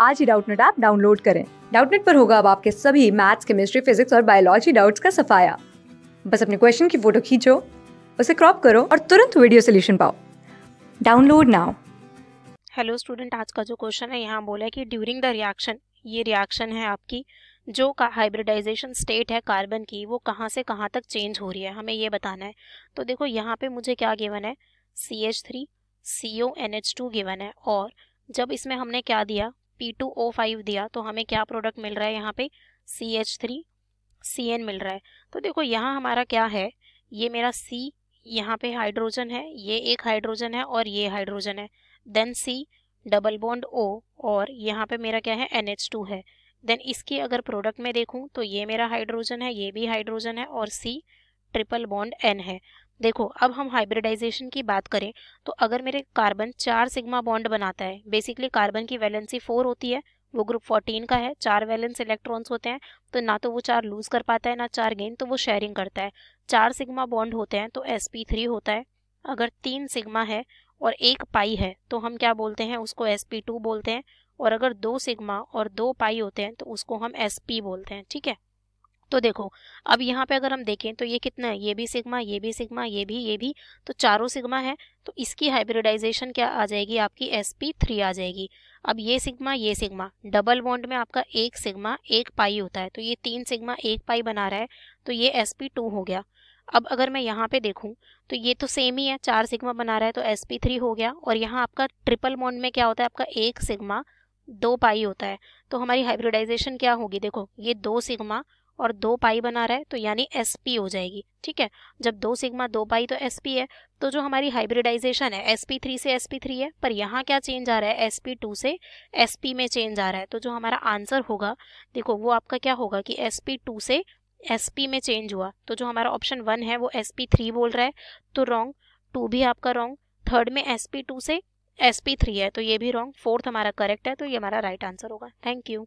आज ही Doubtnut app download करें डाउटनेट पर होगा अब आपके सभी मैथ्स केमिस्ट्री फिजिक्स और बायोलॉजी डाउट्स का सफाया बस अपने क्वेश्चन की फोटो खींचो उसे क्रॉप करो और तुरंत वीडियो सोल्यूशन पाओ डाउनलोड नाउ हेलो स्टूडेंट आज का जो क्वेश्चन है यहाँ बोला है कि ड्यूरिंग द रिएक्शन ये रिएक्शन है आपकी जो का हाइब्रिडाइजेशन स्टेट है कार्बन की वो कहाँ से कहाँ तक चेंज हो रही है हमें ये बताना है तो देखो यहाँ पे मुझे क्या गिवन है C H three C O N H two given है और जब इसमें हमने क्या दिया P2O5 दिया तो हमें क्या प्रोडक्ट मिल रहा है यहाँ पे सी एन मिल रहा है तो देखो यहाँ हमारा क्या है ये मेरा C यहाँ पे हाइड्रोजन है ये एक हाइड्रोजन है और ये हाइड्रोजन है then C double bond O और यहाँ पे मेरा क्या है एन टू है देन इसकी अगर प्रोडक्ट में देखूँ तो ये मेरा हाइड्रोजन है ये भी हाइड्रोजन है और सी ट्रिपल बॉन्ड एन है देखो अब हम हाइब्रिडाइजेशन की बात करें तो अगर मेरे कार्बन चार सिग्मा बॉन्ड बनाता है बेसिकली कार्बन की वैलेंसी फोर होती है वो ग्रुप फोर्टीन का है चार वैलेंस इलेक्ट्रॉन्स होते हैं तो ना तो वो चार लूज कर पाता है ना चार गेन तो वो शेयरिंग करता है चार सिग्मा बॉन्ड होते हैं तो एस पी थ्री होता है अगर तीन सिग्मा है और एक पाई है तो हम क्या बोलते हैं उसको एस पी टू बोलते हैं और अगर दो सिग्मा और दो पाई होते हैं तो उसको हम एस पी बोलते हैं ठीक है तो देखो अब यहाँ पे अगर हम देखें तो ये कितना है ये भी सिग्मा ये भी सिग्मा ये भी ये भी तो चारों सिग्मा है तो इसकी हाइब्रिडाइजेशन क्या आ जाएगी आपकी एस पी थ्री आ जाएगी अब ये सिग्मा ये सिग्मा डबल बॉन्ड में आपका एक सिग्मा एक पाई होता है तो ये तीन सिग्मा एक पाई बना रहा है तो ये एस पी टू हो गया अब अगर मैं यहाँ पे देखूँ तो ये तो सेम ही है चार सिग्मा बना रहा है तो एस पी थ्री हो गया और यहाँ आपका ट्रिपल बॉन्ड में क्या होता है आपका एक सिग्मा दो पाई होता है तो हमारी हाइब्रिडाइजेशन क्या होगी देखो ये दो सिग्मा और दो पाई बना रहा है तो यानी एस पी हो जाएगी ठीक है जब दो सिग्मा दो पाई तो एस पी है तो जो हमारी हाइब्रिडाइजेशन है एस पी थ्री से एस पी थ्री है पर यहाँ क्या चेंज आ रहा है एस पी टू से एस पी में चेंज आ रहा है तो जो हमारा आंसर होगा देखो वो आपका क्या होगा कि एस पी टू से एस पी में चेंज हुआ तो जो हमारा ऑप्शन वन है वो एस पी थ्री बोल रहा है तो रॉन्ग टू भी आपका रॉन्ग थर्ड में एस पी टू से एस पी थ्री है तो ये भी रॉन्ग फोर्थ हमारा करेक्ट है तो ये हमारा राइट आंसर होगा थैंक यू